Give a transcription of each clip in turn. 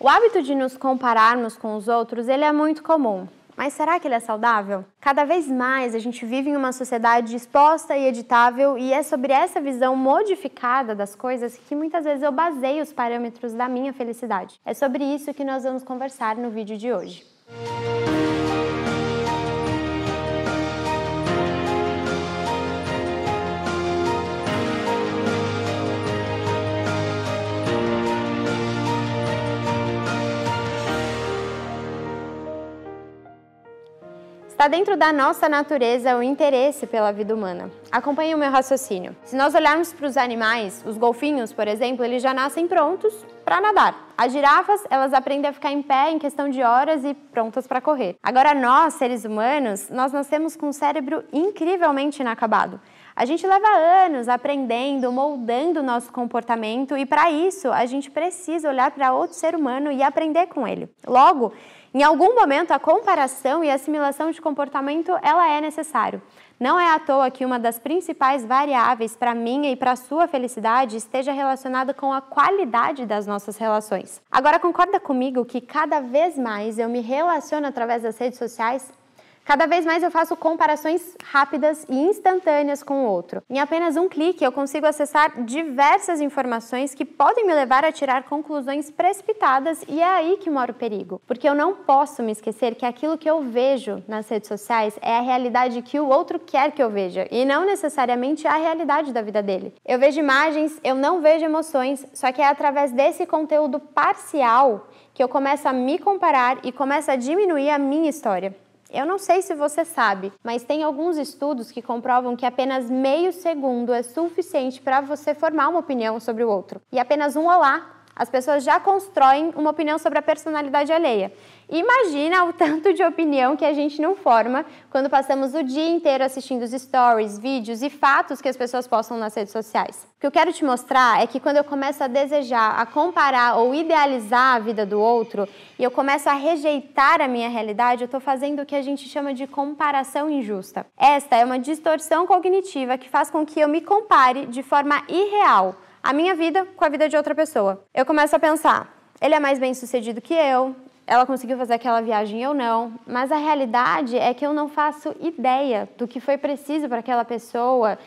O hábito de nos compararmos com os outros, ele é muito comum. Mas será que ele é saudável? Cada vez mais a gente vive em uma sociedade exposta e editável e é sobre essa visão modificada das coisas que muitas vezes eu baseio os parâmetros da minha felicidade. É sobre isso que nós vamos conversar no vídeo de hoje. Música Está dentro da nossa natureza o interesse pela vida humana. Acompanhe o meu raciocínio. Se nós olharmos para os animais, os golfinhos, por exemplo, eles já nascem prontos para nadar. As girafas, elas aprendem a ficar em pé em questão de horas e prontas para correr. Agora nós, seres humanos, nós nascemos com um cérebro incrivelmente inacabado. A gente leva anos aprendendo, moldando o nosso comportamento e para isso a gente precisa olhar para outro ser humano e aprender com ele. Logo, em algum momento, a comparação e a assimilação de comportamento ela é necessário. Não é à toa que uma das principais variáveis para minha e para sua felicidade esteja relacionada com a qualidade das nossas relações. Agora concorda comigo que cada vez mais eu me relaciono através das redes sociais Cada vez mais eu faço comparações rápidas e instantâneas com o outro. Em apenas um clique, eu consigo acessar diversas informações que podem me levar a tirar conclusões precipitadas e é aí que mora o perigo. Porque eu não posso me esquecer que aquilo que eu vejo nas redes sociais é a realidade que o outro quer que eu veja e não necessariamente a realidade da vida dele. Eu vejo imagens, eu não vejo emoções, só que é através desse conteúdo parcial que eu começo a me comparar e começo a diminuir a minha história. Eu não sei se você sabe, mas tem alguns estudos que comprovam que apenas meio segundo é suficiente para você formar uma opinião sobre o outro. E apenas um olá as pessoas já constroem uma opinião sobre a personalidade alheia. Imagina o tanto de opinião que a gente não forma quando passamos o dia inteiro assistindo os stories, vídeos e fatos que as pessoas postam nas redes sociais. O que eu quero te mostrar é que quando eu começo a desejar, a comparar ou idealizar a vida do outro e eu começo a rejeitar a minha realidade, eu estou fazendo o que a gente chama de comparação injusta. Esta é uma distorção cognitiva que faz com que eu me compare de forma irreal a minha vida com a vida de outra pessoa. Eu começo a pensar, ele é mais bem sucedido que eu, ela conseguiu fazer aquela viagem ou não, mas a realidade é que eu não faço ideia do que foi preciso para aquela pessoa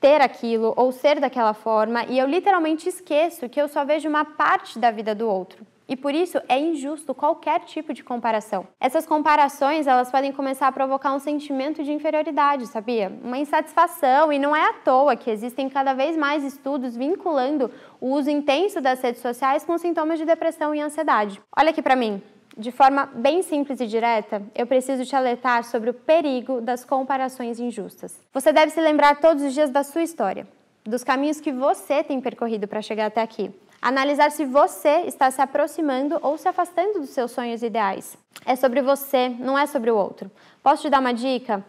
ter aquilo ou ser daquela forma, e eu literalmente esqueço que eu só vejo uma parte da vida do outro. E por isso é injusto qualquer tipo de comparação. Essas comparações, elas podem começar a provocar um sentimento de inferioridade, sabia? Uma insatisfação e não é à toa que existem cada vez mais estudos vinculando o uso intenso das redes sociais com sintomas de depressão e ansiedade. Olha aqui para mim. De forma bem simples e direta, eu preciso te alertar sobre o perigo das comparações injustas. Você deve se lembrar todos os dias da sua história, dos caminhos que você tem percorrido para chegar até aqui Analisar se você está se aproximando ou se afastando dos seus sonhos ideais. É sobre você, não é sobre o outro. Posso te dar uma dica?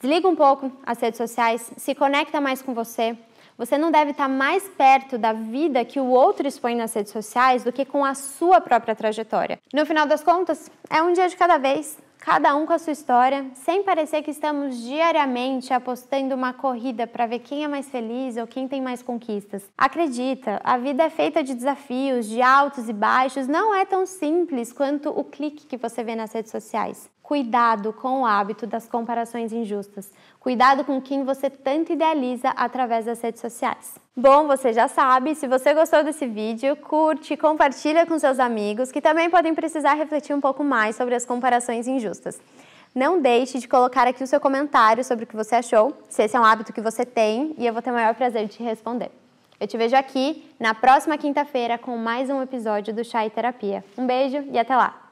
Desliga um pouco as redes sociais, se conecta mais com você. Você não deve estar mais perto da vida que o outro expõe nas redes sociais do que com a sua própria trajetória. No final das contas, é um dia de cada vez cada um com a sua história, sem parecer que estamos diariamente apostando uma corrida para ver quem é mais feliz ou quem tem mais conquistas. Acredita, a vida é feita de desafios, de altos e baixos, não é tão simples quanto o clique que você vê nas redes sociais. Cuidado com o hábito das comparações injustas. Cuidado com quem você tanto idealiza através das redes sociais. Bom, você já sabe, se você gostou desse vídeo, curte, compartilha com seus amigos que também podem precisar refletir um pouco mais sobre as comparações injustas. Não deixe de colocar aqui o seu comentário sobre o que você achou, se esse é um hábito que você tem e eu vou ter o maior prazer de te responder. Eu te vejo aqui na próxima quinta-feira com mais um episódio do Chá e Terapia. Um beijo e até lá!